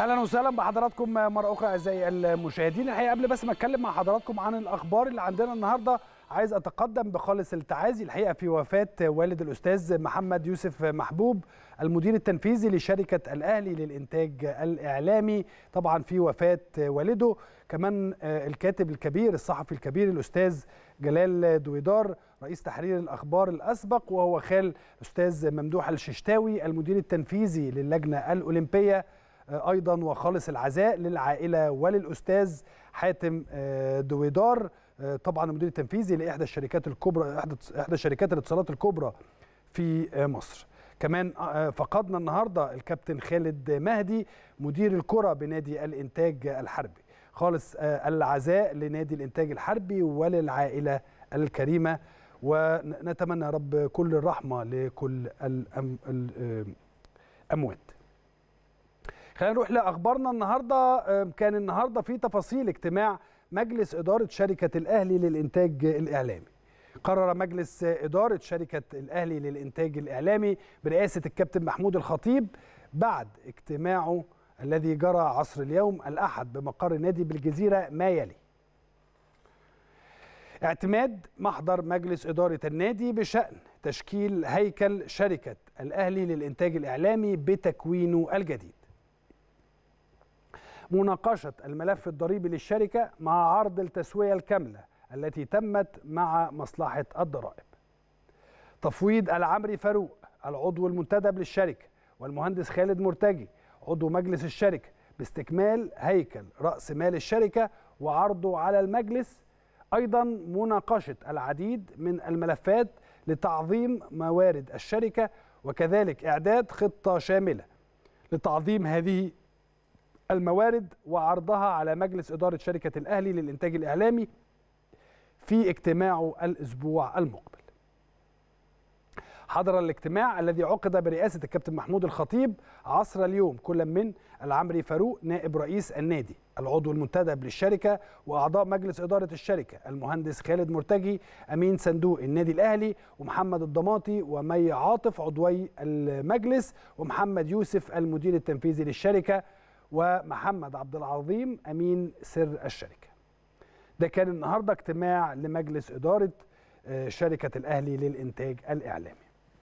اهلا وسهلا بحضراتكم مره اخرى اعزائي المشاهدين الحقيقه قبل بس ما اتكلم مع حضراتكم عن الاخبار اللي عندنا النهارده عايز اتقدم بخالص التعازي الحقيقه في وفاه والد الاستاذ محمد يوسف محبوب المدير التنفيذي لشركه الاهلي للانتاج الاعلامي طبعا في وفاه والده كمان آه، الكاتب الكبير الصحفي الكبير الاستاذ جلال دويدار رئيس تحرير الاخبار الاسبق وهو خال الاستاذ ممدوح الششتاوي المدير التنفيذي للجنه الاولمبيه ايضا وخالص العزاء للعائله وللاستاذ حاتم آه، دويدار آه، طبعا المدير التنفيذي لاحدى الشركات الكبرى احدى احدى شركات الاتصالات الكبرى في آه، مصر كمان فقدنا النهارده الكابتن خالد مهدي مدير الكره بنادي الانتاج الحربي خالص العزاء لنادي الانتاج الحربي وللعائله الكريمه ونتمنى رب كل الرحمه لكل الاموات خلينا نروح لاخبارنا النهارده كان النهارده في تفاصيل اجتماع مجلس اداره شركه الاهلي للانتاج الاعلامي قرر مجلس اداره شركه الاهلي للانتاج الاعلامي برئاسه الكابتن محمود الخطيب بعد اجتماعه الذي جرى عصر اليوم الاحد بمقر نادي بالجزيره ما يلي اعتماد محضر مجلس إدارة النادي بشأن تشكيل هيكل شركة الأهلي للإنتاج الإعلامي بتكوينه الجديد مناقشة الملف الضريبي للشركة مع عرض التسوية الكاملة التي تمت مع مصلحة الضرائب تفويض العمري فاروق العضو المنتدب للشركة والمهندس خالد مرتجي عضو مجلس الشركة باستكمال هيكل رأس مال الشركة وعرضه على المجلس أيضا مناقشة العديد من الملفات لتعظيم موارد الشركة وكذلك إعداد خطة شاملة لتعظيم هذه الموارد وعرضها على مجلس إدارة شركة الأهلي للإنتاج الإعلامي في اجتماعه الأسبوع المقبل حضر الاجتماع الذي عقد برئاسة الكابتن محمود الخطيب عصر اليوم كل من العمري فاروق نائب رئيس النادي العضو المنتدب للشركة وأعضاء مجلس إدارة الشركة المهندس خالد مرتجي أمين صندوق النادي الأهلي ومحمد الضماطي ومي عاطف عضوي المجلس ومحمد يوسف المدير التنفيذي للشركة ومحمد عبد العظيم امين سر الشركه ده كان النهارده اجتماع لمجلس اداره آه، شركه الاهلي للانتاج الاعلامي